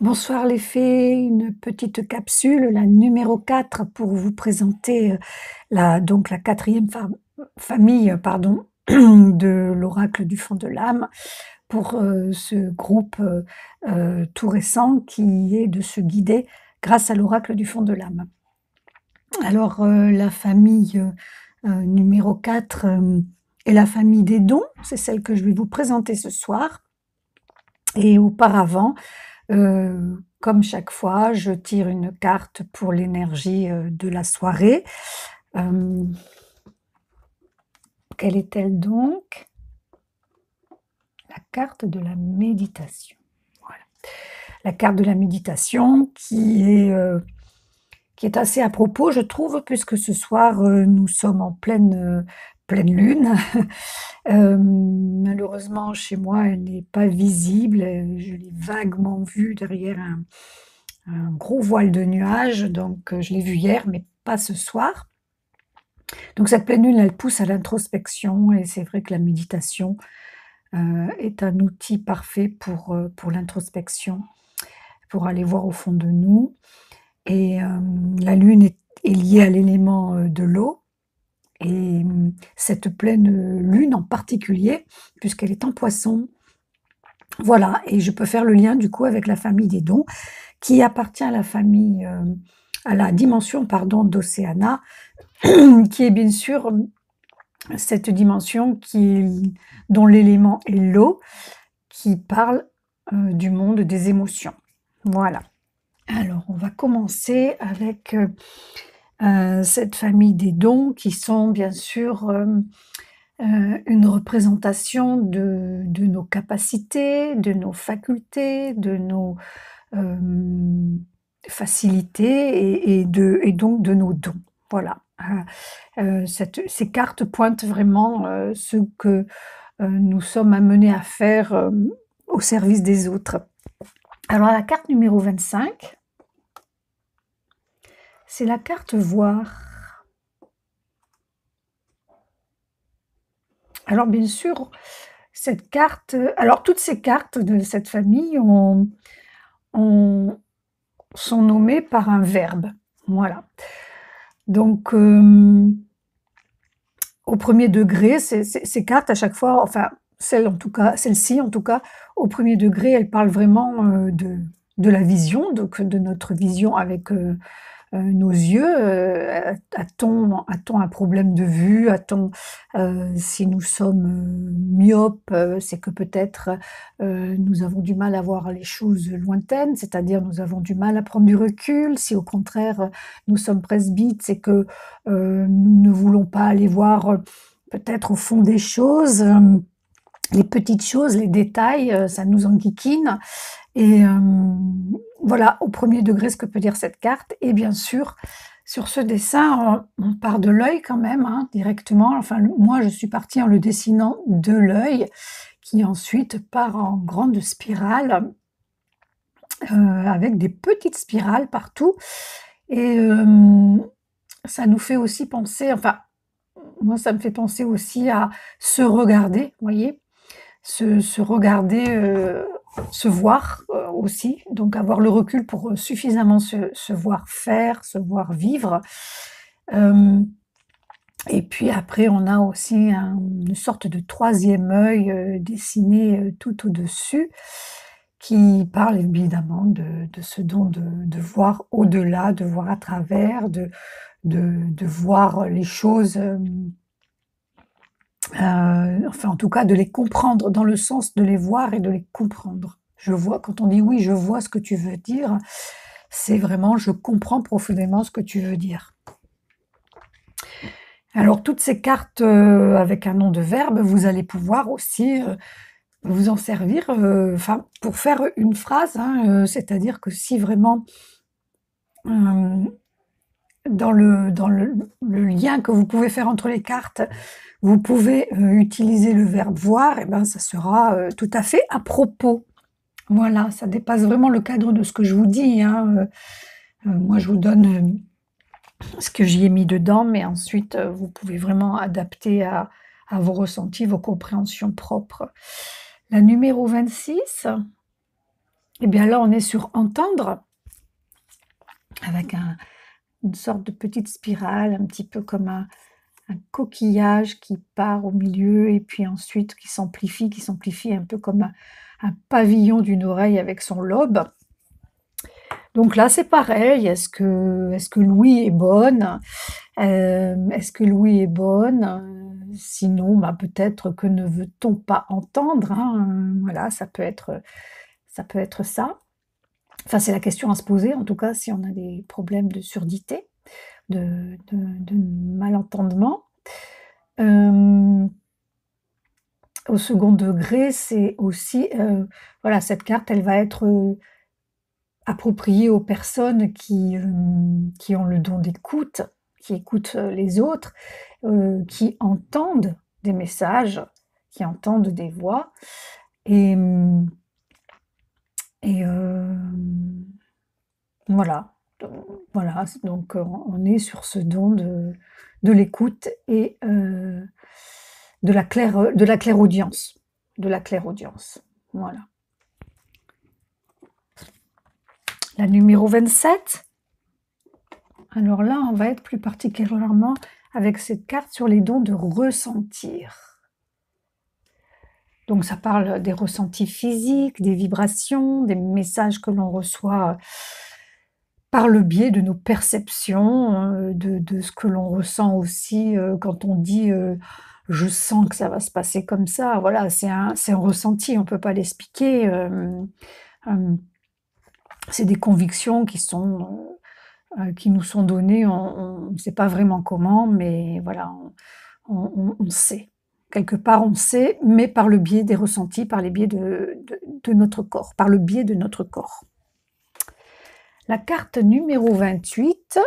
Bonsoir les fées, une petite capsule, la numéro 4 pour vous présenter euh, la, donc la quatrième famille euh, pardon, de l'oracle du fond de l'âme pour euh, ce groupe tout récent qui est de se guider grâce à l'oracle du fond de l'âme. Alors la famille numéro 4 est la famille des dons, c'est celle que je vais vous présenter ce soir. Et auparavant, euh, comme chaque fois, je tire une carte pour l'énergie euh, de la soirée. Euh, quelle est-elle donc La carte de la méditation. La carte de la méditation qui est, qui est assez à propos, je trouve, puisque ce soir, nous sommes en pleine pleine lune. Euh, malheureusement, chez moi, elle n'est pas visible. Je l'ai vaguement vue derrière un, gros voile de nuages. Donc, euh, je l'ai vue hier, mais pas ce soir. Donc, cette pleine lune, elle pousse à l'introspection. Et c'est vrai que la méditation euh, est un outil parfait pour, pour l'introspection, pour aller voir au fond de nous. Et la lune est liée à l'élément de l'eau. Et hum, cette pleine euh, lune en particulier, puisqu'elle est en poisson, voilà, et je peux faire le lien du coup avec la famille des dons, qui appartient à la famille, euh, à la dimension, pardon, d'Océana, qui est bien sûr hum, cette dimension qui, dont l'élément est l'eau, qui parle euh, du monde des émotions. Voilà. Alors, on va commencer avec euh, cette famille des dons qui sont bien sûr euh, euh, une représentation de, nos capacités, de nos facultés, de nos facilités et, de, et, donc de nos dons. Voilà. ces cartes pointent vraiment ce que nous sommes amenés à faire au service des autres. Alors la carte numéro 25, c'est la carte voir. Alors bien sûr, cette carte, alors toutes ces cartes de cette famille ont, sont nommées par un verbe. Voilà. Donc, euh, au premier degré, ces, cartes, à chaque fois, enfin, celle en tout cas, celle-ci en tout cas, au premier degré, elle parle vraiment euh, de, la vision, donc de notre vision avec euh, euh, nos yeux euh, A-t-on un problème de vue A-t-on, euh, si nous sommes myopes, c'est que peut-être nous avons du mal à voir les choses lointaines, c'est-à-dire nous avons du mal à prendre du recul. Si au contraire nous sommes presbytes, c'est que nous ne voulons pas aller voir peut-être au fond des choses, les petites choses, les détails, ça nous enquiquine. Et, voilà au premier degré ce que peut dire cette carte. Et bien sûr, sur ce dessin, on, part de l'œil quand même, hein, directement. Enfin, moi, je suis partie en le dessinant de l'œil, qui ensuite part en grande spirale, euh, avec des petites spirales partout. Et euh, ça nous fait aussi penser, enfin, moi, ça me fait penser aussi à se regarder, vous voyez, se, regarder. Euh, se voir euh, aussi, donc avoir le recul pour euh, suffisamment se, voir faire, se voir vivre. Euh, et puis après, on a aussi une sorte de troisième œil dessiné tout au-dessus qui parle évidemment de, ce don de, voir au-delà, de voir à travers, de, de, de voir les choses euh, enfin en tout cas de les comprendre dans le sens de les voir et de les comprendre. Je vois, quand on dit oui, je vois ce que tu veux dire, c'est vraiment je comprends profondément ce que tu veux dire. Alors toutes ces cartes euh, avec un nom de verbe, vous allez pouvoir aussi euh, vous en servir enfin pour faire une phrase, hein, c'est-à-dire que si vraiment dans, le, dans le, lien que vous pouvez faire entre les cartes, vous pouvez euh, utiliser le verbe voir, et eh ben ça sera euh, tout à fait à propos. Voilà, ça dépasse vraiment le cadre de ce que je vous dis. Hein. Euh, moi, je vous donne ce que j'y ai mis dedans, mais ensuite, vous pouvez vraiment adapter à, vos ressentis, vos compréhensions propres. La numéro 26, et eh bien là, on est sur entendre avec un, une sorte de petite spirale, un petit peu comme un, coquillage qui part au milieu et puis ensuite qui s'amplifie, qui s'amplifie un peu comme un, pavillon d'une oreille avec son lobe. Donc là, c'est pareil. Est-ce que, est que Louis est bonne Est-ce que Louis est bonne euh, Sinon, bah, peut-être que ne veut-on pas entendre. Hein. voilà, ça peut être ça. Peut être ça. Enfin, c'est la question à se poser, en tout cas, si on a des problèmes de surdité, de, malentendement. Euh, au second degré, c'est aussi, euh, voilà, cette carte, elle va être euh, appropriée aux personnes qui, qui ont le don d'écoute, qui écoutent les autres, qui entendent des messages, qui entendent des voix. Et hum, et euh, voilà. Voilà, donc euh, on est sur ce don de, l'écoute et euh, de, la claire, audience. De la claire audience. Voilà. La numéro 27. Alors là, on va être plus particulièrement avec cette carte sur les dons de ressentir. Donc ça parle des ressentis physiques, des vibrations, des messages que l'on reçoit par le biais de nos perceptions, hein, de, ce que l'on ressent aussi euh, quand on dit euh, je sens que ça va se passer comme ça. Voilà, c'est un, ressenti, on ne peut pas l'expliquer. Euh, c'est des convictions qui sont qui nous sont données, on ne sait pas vraiment comment, mais voilà, on sait quelque part, on sait, mais par le biais des ressentis, par les biais de, notre corps, par le biais de notre corps. La carte numéro 28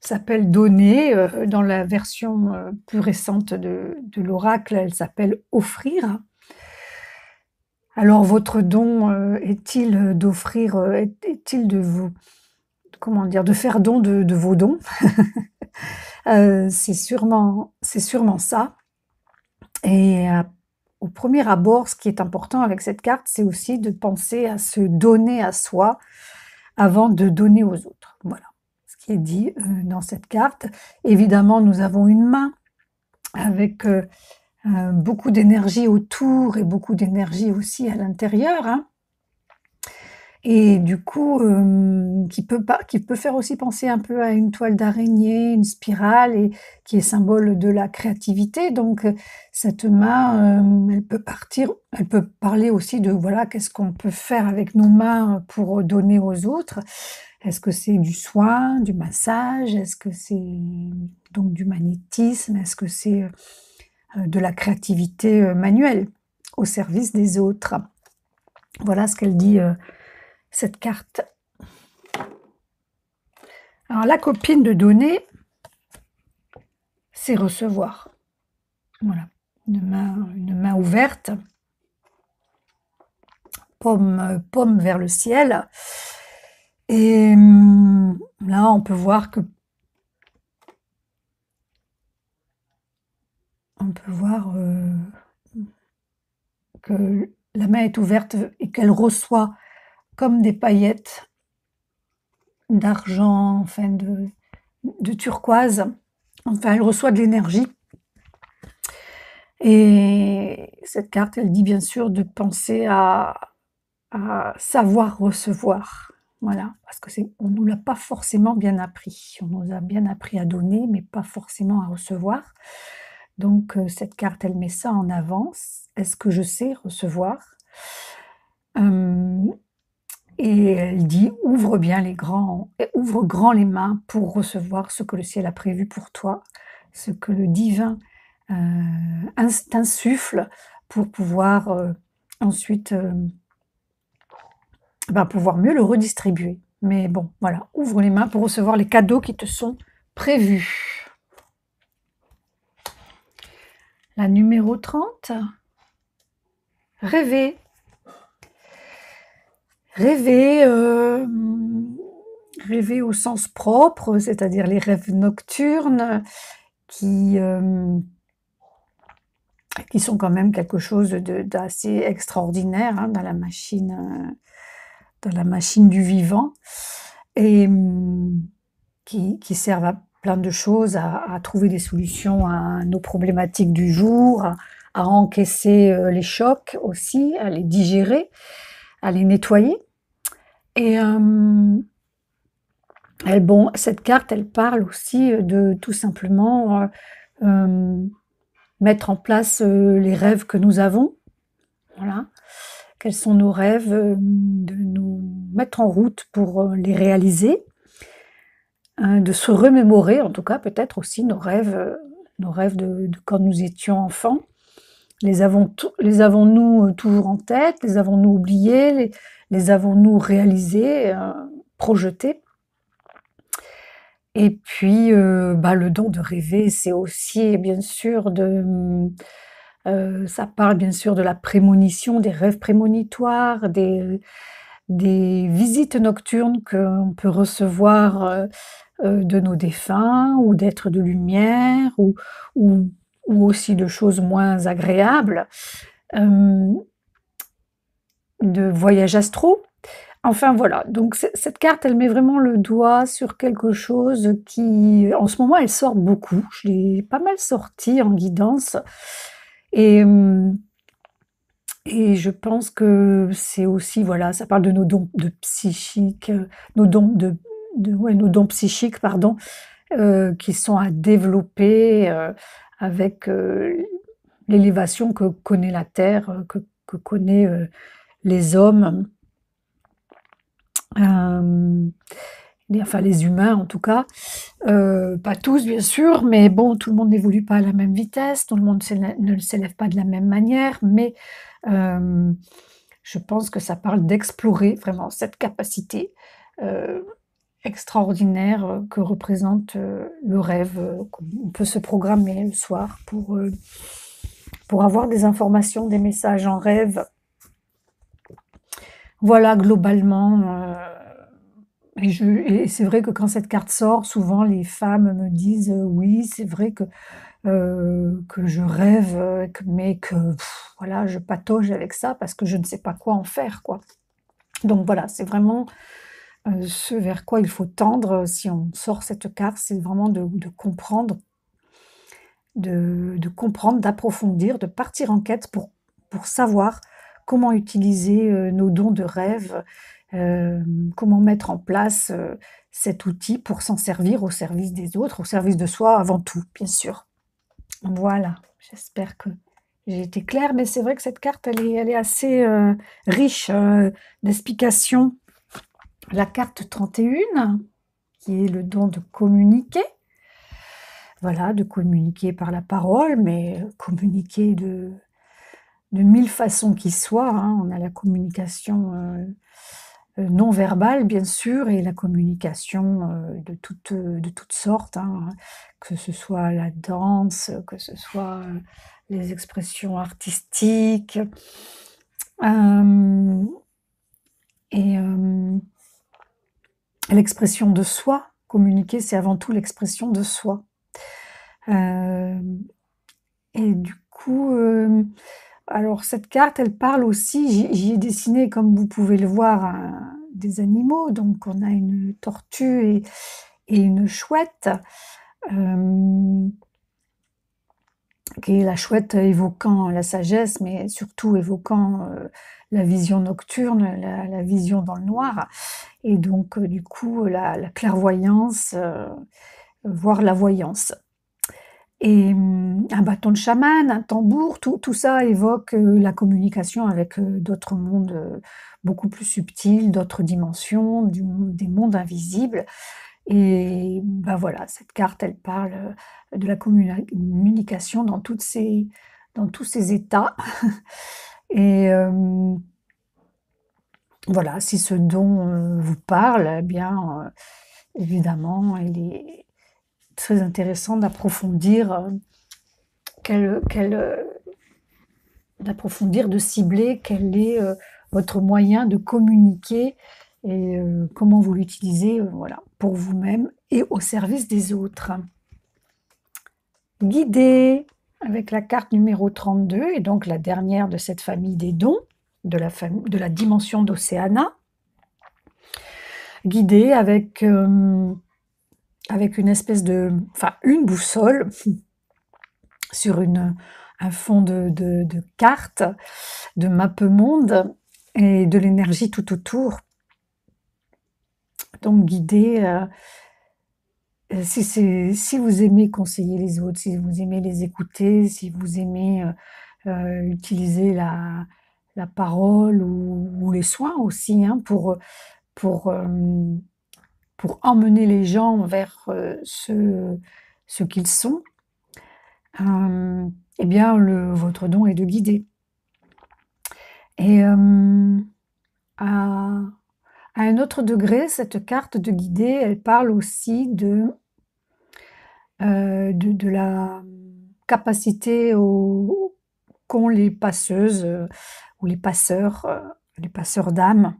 s'appelle Donner. Euh, dans la version euh, plus récente de, de l'oracle, elle s'appelle Offrir. Alors, votre don euh, est-il d'offrir, est-il de vous comment dire, de faire don de, vos dons. Euh, c'est sûrement, c'est sûrement ça. Et euh, au premier abord, ce qui est important avec cette carte, c'est aussi de penser à se donner à soi avant de donner aux autres. Voilà ce qui est dit euh, dans cette carte. Évidemment, nous avons une main avec beaucoup d'énergie autour et beaucoup d'énergie aussi à l'intérieur. Hein. Et du coup, euh, qui, peut pas, qui peut faire aussi penser un peu à une toile d'araignée, une spirale, et qui est symbole de la créativité. Donc, euh, cette main, euh, elle peut partir, elle peut parler aussi de voilà, qu'est-ce qu'on peut faire avec nos mains pour donner aux autres. Est-ce que c'est du soin, du massage Est-ce que c'est donc du magnétisme Est-ce que c'est de la créativité manuelle au service des autres Voilà ce qu'elle dit cette carte. Alors la copine de donner, c'est recevoir. Voilà, une main, une main ouverte, pomme, pomme vers le ciel. Et hum, là, on peut voir que on peut voir euh, que la main est ouverte et qu'elle reçoit comme des paillettes d'argent, enfin de, de turquoise. Enfin, elle reçoit de l'énergie. Et cette carte, elle dit bien sûr de penser à, savoir recevoir. Voilà, parce que c'est, on nous l'a pas forcément bien appris. On nous a bien appris à donner, mais pas forcément à recevoir. Donc euh, cette carte, elle met ça en avance. Est-ce que je sais recevoir euh, et elle dit ouvre bien les grands, ouvre grand les mains pour recevoir ce que le ciel a prévu pour toi, ce que le divin euh, t'insuffle pour pouvoir euh, ensuite euh, ben, pouvoir mieux le redistribuer. Mais bon, voilà, ouvre les mains pour recevoir les cadeaux qui te sont prévus. La numéro 30, rêver. Rêver, euh, rêver au sens propre, c'est-à-dire les rêves nocturnes qui, euh, qui sont quand même quelque chose d'assez extraordinaire hein, dans la machine euh, dans la machine du vivant et qui, servent à plein de choses, à, trouver des solutions à nos problématiques du jour, à encaisser les chocs aussi, à les digérer à les nettoyer. Et euh, bon, cette carte, elle parle aussi euh, de tout simplement euh, mettre en place les rêves que nous avons. Voilà. Quels sont nos rêves, de nous mettre en route pour les réaliser, de se remémorer en tout cas peut-être aussi nos rêves, nos rêves de quand nous étions enfants. Les avons-nous euh, toujours en tête Les avons-nous oubliés Les, les avons-nous réalisés euh, Projetés Et puis, euh, bah, le don de rêver, c'est aussi, bien sûr, de... ça parle bien sûr de la prémonition, des rêves prémonitoires, des, des visites nocturnes qu'on peut recevoir de nos défunts ou d'êtres de lumière ou, ou ou aussi de choses moins agréables, euh, de voyages astro Enfin voilà, donc cette carte, elle met vraiment le doigt sur quelque chose qui, en ce moment, elle sort beaucoup. Je l'ai pas mal sorti en guidance. Et, et je pense que c'est aussi, voilà, ça parle de nos dons de psychique, nos dons, de, ouais, nos dons psychiques, pardon, euh, qui sont à développer, euh, avec euh, l'élévation que connaît la Terre, euh, que, connaît euh, les hommes, enfin les humains en tout cas, pas tous bien sûr, mais bon, tout le monde n'évolue pas à la même vitesse, tout le monde ne s'élève pas de la même manière, mais je pense que ça parle d'explorer vraiment cette capacité extraordinaire euh, que représente euh, le rêve. Euh, on peut se programmer le soir pour, pour avoir des informations, des messages en rêve. Voilà, globalement. Et, c'est vrai que quand cette carte sort, souvent les femmes me disent oui, c'est vrai que que je rêve, mais que voilà, je patauge avec ça parce que je ne sais pas quoi en faire, quoi. Donc voilà, c'est vraiment euh, ce vers quoi il faut tendre, euh, si on sort cette carte, c'est vraiment de comprendre de comprendre, d'approfondir, de partir en quête pour pour savoir comment utiliser, euh, nos dons de rêve, comment mettre en place, cet outil pour s'en servir au service des autres, au service de soi avant tout, bien sûr. Voilà, j'espère que j'ai été claire, mais c'est vrai que cette carte, elle est assez, riche, d'explications la carte 31, qui est le don de communiquer. Voilà, de communiquer par la parole, mais communiquer de, de mille façons qui soient. Hein. On a la communication euh, euh, non verbale, bien sûr, et la communication euh, de, toutes, de sortes, hein. que ce soit la danse, que ce soit les expressions artistiques. et l'expression de soi. Communiquer, c'est avant tout l'expression de soi. Euh, et du coup, euh, alors cette carte, elle parle aussi, j'y ai dessiné, comme vous pouvez le voir, euh, des animaux. Donc on a une tortue et, une chouette qui est la chouette évoquant la sagesse, mais surtout évoquant euh, la vision nocturne, la, vision dans le noir, et donc euh, du coup la, clairvoyance, voir euh, voire la voyance. Et hum, un bâton de chaman, un tambour, tout, tout ça évoque la communication avec d'autres mondes beaucoup plus subtils, d'autres dimensions, des mondes invisibles. Et ben voilà, cette carte, elle parle euh, de la communication dans, toutes ces, dans tous ses états. Et euh, voilà, si ce don euh, vous parle, eh bien, évidemment, il est très intéressant d'approfondir d'approfondir, de cibler quel est votre moyen de communiquer et euh, comment vous l'utilisez euh, voilà, pour vous-même et au service des autres. Guider avec la carte numéro 32 et donc la dernière de cette famille des dons, de la, de la dimension d'Océana. Guider avec, euh, avec une espèce de... enfin une boussole sur une, un fond de, de, de cartes, de mappe monde et de l'énergie tout autour donc guider. Euh, euh, si, si vous aimez conseiller les autres, si vous aimez les écouter, si vous aimez euh, utiliser la, la parole ou, les soins aussi hein, pour, pour, pour emmener les gens vers ce, ce qu'ils sont, eh bien, le, votre don est de guider. Et à à un autre degré, cette carte de guidée, elle parle aussi de, euh, de, la capacité qu'ont les passeuses euh, ou les passeurs, euh, les passeurs d'âme,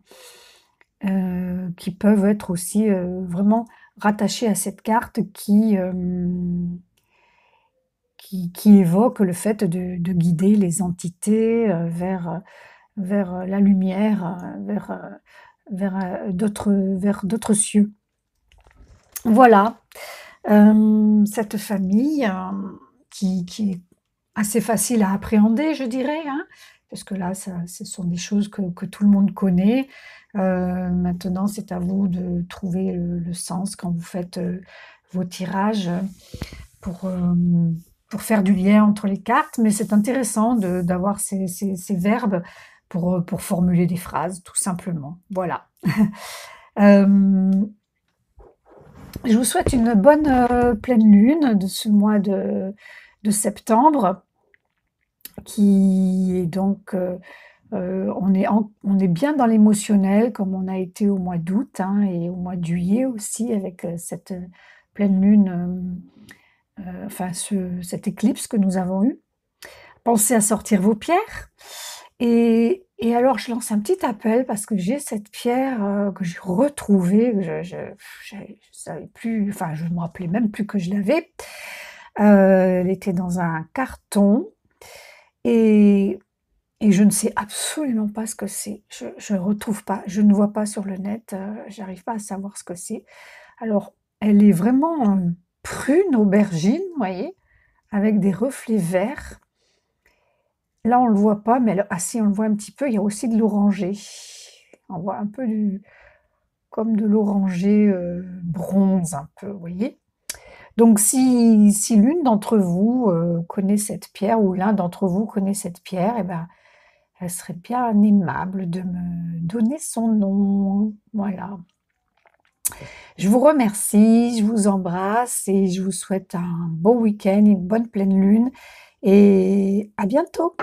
qui peuvent être aussi vraiment rattachés à cette carte qui, qui, évoque le fait de, guider les entités vers, vers la lumière, vers vers euh, d'autres, vers d'autres cieux. Voilà euh, cette famille euh, qui, est assez facile à appréhender, je dirais, hein, parce que là, ça, ce sont des choses que, tout le monde connaît. maintenant, c'est à vous de trouver le, sens quand vous faites vos tirages pour, pour faire du lien entre les cartes, mais c'est intéressant d'avoir ces, ces verbes euh, pour, formuler des phrases, tout simplement. Voilà. Euh, je vous souhaite une bonne euh, pleine lune de ce mois de, septembre, qui est donc... on, est bien dans l'émotionnel comme on a été au mois d'août hein, et au mois de juillet aussi avec cette pleine lune, enfin ce, cette éclipse que nous avons eue. Pensez à sortir vos pierres. Et, alors, je lance un petit appel parce que j'ai cette pierre euh, que j'ai retrouvée, je, ne savais plus, enfin, je me rappelais même plus que je l'avais. Euh, elle était dans un carton et, je ne sais absolument pas ce que c'est. Je ne retrouve pas, je ne vois pas sur le net, je euh, j'arrive pas à savoir ce que c'est. Alors, elle est vraiment prune aubergine, vous voyez, avec des reflets verts. Là, on ne le voit pas, mais ah, si, on le voit un petit peu, il y a aussi de l'oranger. On voit un peu du, comme de l'oranger euh, bronze, un peu, vous voyez. Donc, si, si l'une d'entre vous euh, connaît cette pierre, ou l'un d'entre vous connaît cette pierre, eh ben, elle serait bien aimable de me donner son nom. Voilà. Je vous remercie, je vous embrasse et je vous souhaite un bon week-end, une bonne pleine lune et à bientôt